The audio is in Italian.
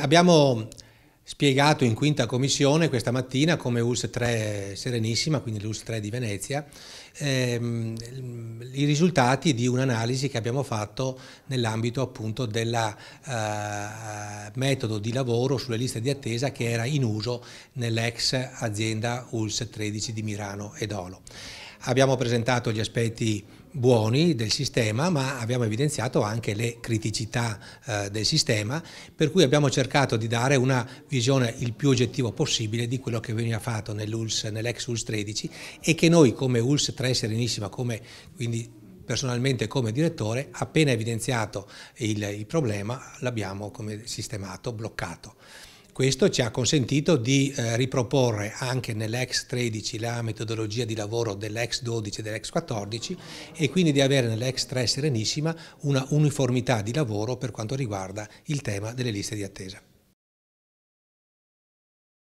Abbiamo spiegato in quinta commissione questa mattina come US 3 Serenissima, quindi l'US 3 di Venezia, ehm, i risultati di un'analisi che abbiamo fatto nell'ambito appunto del eh, metodo di lavoro sulle liste di attesa che era in uso nell'ex azienda US 13 di Mirano e Dolo. Abbiamo presentato gli aspetti buoni del sistema ma abbiamo evidenziato anche le criticità eh, del sistema per cui abbiamo cercato di dare una visione il più oggettiva possibile di quello che veniva fatto nell'ULS, nell'ex ULS 13 e che noi come ULS 3 Serenissima, come quindi personalmente come direttore, appena evidenziato il, il problema l'abbiamo sistemato, bloccato. Questo ci ha consentito di eh, riproporre anche nell'ex 13 la metodologia di lavoro dell'ex 12 e dell'ex 14 e quindi di avere nell'ex 3 Serenissima una uniformità di lavoro per quanto riguarda il tema delle liste di attesa.